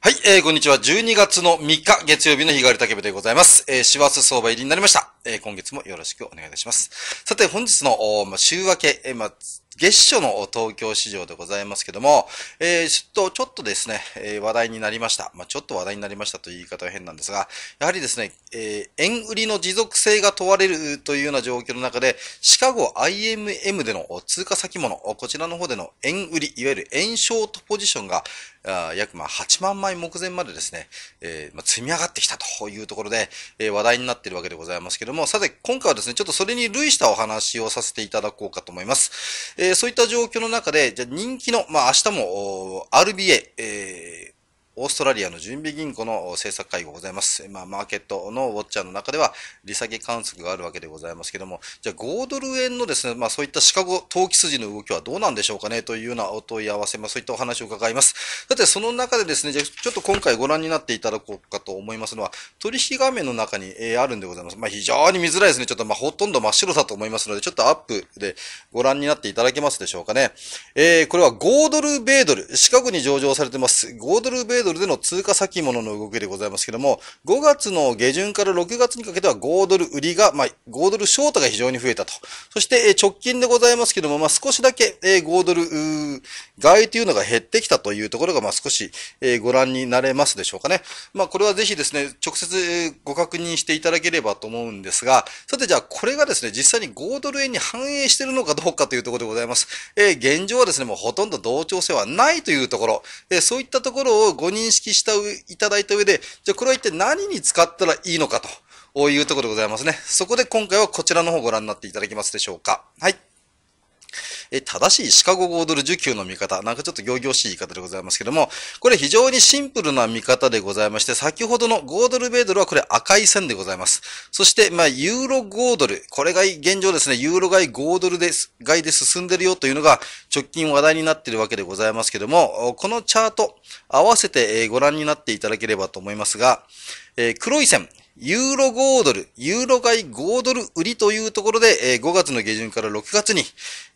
はい、えー、こんにちは。12月の3日、月曜日の日替わり竹部でございます。えー、師走相場入りになりました。えー、今月もよろしくお願いいたします。さて、本日の、ま、週明け、えー、ま、月初の東京市場でございますけども、えー、ちょっと、ちょっとですね、えー、話題になりました。まあ、ちょっと話題になりましたという言い方は変なんですが、やはりですね、えー、円売りの持続性が問われるというような状況の中で、シカゴ IMM での通貨先物、こちらの方での円売り、いわゆる円ショートポジションが、あ約まあ8万枚目前までですね、えー、まあ、積み上がってきたというところで、えー、話題になっているわけでございますけども、さて、今回はですね、ちょっとそれに類したお話をさせていただこうかと思います。えー、そういった状況の中で、じゃ人気の、まあ、明日も RBA、えーオーストラリアの準備銀行の政策会合ございます。まあ、マーケットのウォッチャーの中では、利下げ観測があるわけでございますけども、じゃあ5ドル円のですね、まあそういったシカゴ投機筋の動きはどうなんでしょうかねというようなお問い合わせ、まあそういったお話を伺います。さて、その中でですね、じゃちょっと今回ご覧になっていただこうかと思いますのは、取引画面の中に、えあるんでございます。まあ非常に見づらいですね。ちょっとまあほとんど真っ白だと思いますので、ちょっとアップでご覧になっていただけますでしょうかね。えー、これは5ドル米ドル、シカゴに上場されてます。5ドル米ドルドルでの通貨先物の動きでございますけども、5月の下旬から6月にかけては5ドル売りが、まあ、5ドルショートが非常に増えたと。そして、直近でございますけども、まあ、少しだけ5ドル買いというのが減ってきたというところが、まあ、少しご覧になれますでしょうかね。まあ、これはぜひですね、直接ご確認していただければと思うんですが、さてじゃあ、これがですね、実際に5ドル円に反映しているのかどうかというところでございます。え現状はですね、もうほとんど同調性はないというところ、えそういったところを5人認識したう、いただいた上で、じゃあこれは一体何に使ったらいいのかというところでございますね。そこで今回はこちらの方をご覧になっていただけますでしょうか。はい。え正しいシカゴ5ドル受給の見方、なんかちょっと行々しい言い方でございますけども、これ非常にシンプルな見方でございまして、先ほどの5ドル米ドルはこれ赤い線でございます。そして、まあ、ユーロ5ドル、これが現状ですね、ユーロ買い5ドルです、買いで進んでるよというのが直近話題になってるわけでございますけども、このチャート合わせてご覧になっていただければと思いますが、え黒い線、ユーロ5ドル、ユーロ買い5ドル売りというところで、え5月の下旬から6月に、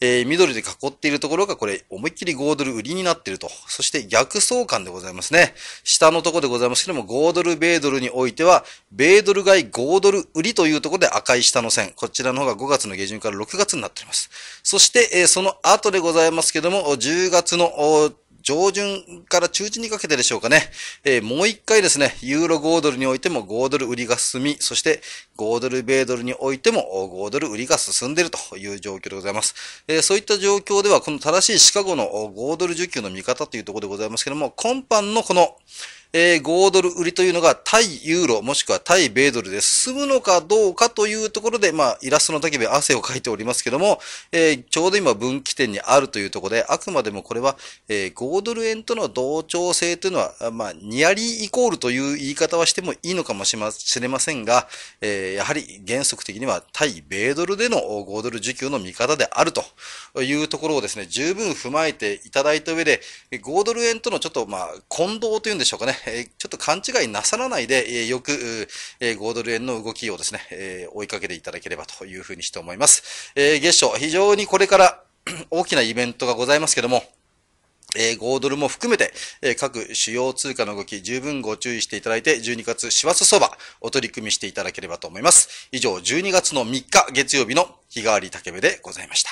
え緑で囲っているところがこれ、思いっきり5ドル売りになっていると。そして逆相関でございますね。下のところでございますけども、5ドル、米ドルにおいては、米ドル買い5ドル売りというところで赤い下の線。こちらの方が5月の下旬から6月になっております。そして、えその後でございますけども、10月の、上旬から中旬にかけてでしょうかね。えー、もう一回ですね、ユーロ5ドルにおいても5ドル売りが進み、そして5ドル米ドルにおいても5ドル売りが進んでいるという状況でございます。えー、そういった状況では、この正しいシカゴの5ドル需給の見方というところでございますけども、今般のこの、えー、5ドル売りというのが対ユーロもしくは対米ドルで進むのかどうかというところで、まあ、イラストの竹部汗をかいておりますけども、えー、ちょうど今分岐点にあるというところで、あくまでもこれは、えー、5ドル円との同調性というのは、まあ、ニアリーイコールという言い方はしてもいいのかもしれませんが、えー、やはり原則的には対米ドルでの5ドル需給の見方であるというところをですね、十分踏まえていただいた上で、5ドル円とのちょっと、まあ、混同というんでしょうかね、えちょっと勘違いなさらないで、えよく、え5ドル円の動きをですね、え追いかけていただければというふうにして思います。え月初、非常にこれから 大きなイベントがございますけども、え5ドルも含めて、え各主要通貨の動き、十分ご注意していただいて、12月師走相場、お取り組みしていただければと思います。以上、12月の3日月曜日の日替わり竹部でございました。